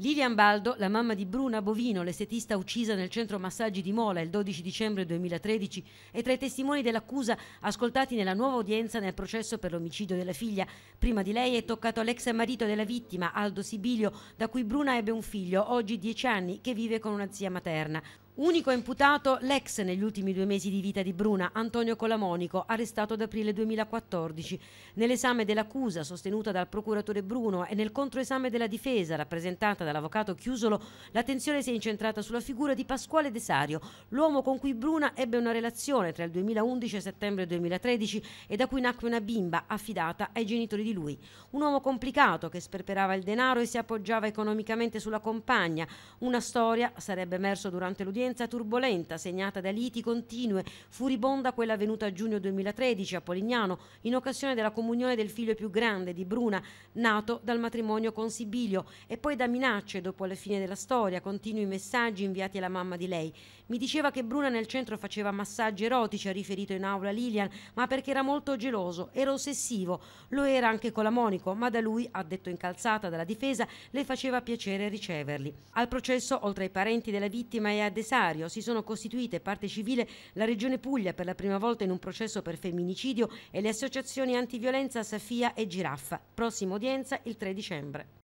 Lilian Baldo, la mamma di Bruna Bovino, l'estetista uccisa nel centro massaggi di Mola il 12 dicembre 2013, è tra i testimoni dell'accusa ascoltati nella nuova udienza nel processo per l'omicidio della figlia. Prima di lei è toccato l'ex marito della vittima, Aldo Sibilio, da cui Bruna ebbe un figlio, oggi 10 anni, che vive con una zia materna. Unico imputato l'ex negli ultimi due mesi di vita di Bruna, Antonio Colamonico, arrestato ad aprile 2014. Nell'esame dell'accusa sostenuta dal procuratore Bruno e nel controesame della difesa rappresentata dall'avvocato Chiusolo, l'attenzione si è incentrata sulla figura di Pasquale Desario, l'uomo con cui Bruna ebbe una relazione tra il 2011 e settembre 2013 e da cui nacque una bimba affidata ai genitori di lui. Un uomo complicato che sperperava il denaro e si appoggiava economicamente sulla compagna. Una storia sarebbe emerso durante l'udienza partenza turbolenta segnata da liti continue, furibonda quella avvenuta a giugno 2013 a Polignano in occasione della comunione del figlio più grande di Bruna, nato dal matrimonio con Sibilio e poi da minacce dopo la fine della storia, continui messaggi inviati alla mamma di lei. Mi diceva che Bruna nel centro faceva massaggi erotici, ha riferito in aula Lilian, ma perché era molto geloso, era ossessivo, lo era anche con la Monico, ma da lui, ha detto incalzata dalla difesa, le faceva piacere riceverli. Al processo, oltre ai parenti della vittima e a De Sar giudiziario. Si sono costituite parte civile la Regione Puglia per la prima volta in un processo per femminicidio e le associazioni antiviolenza Safia e Giraffa. Prossima udienza il 3 dicembre.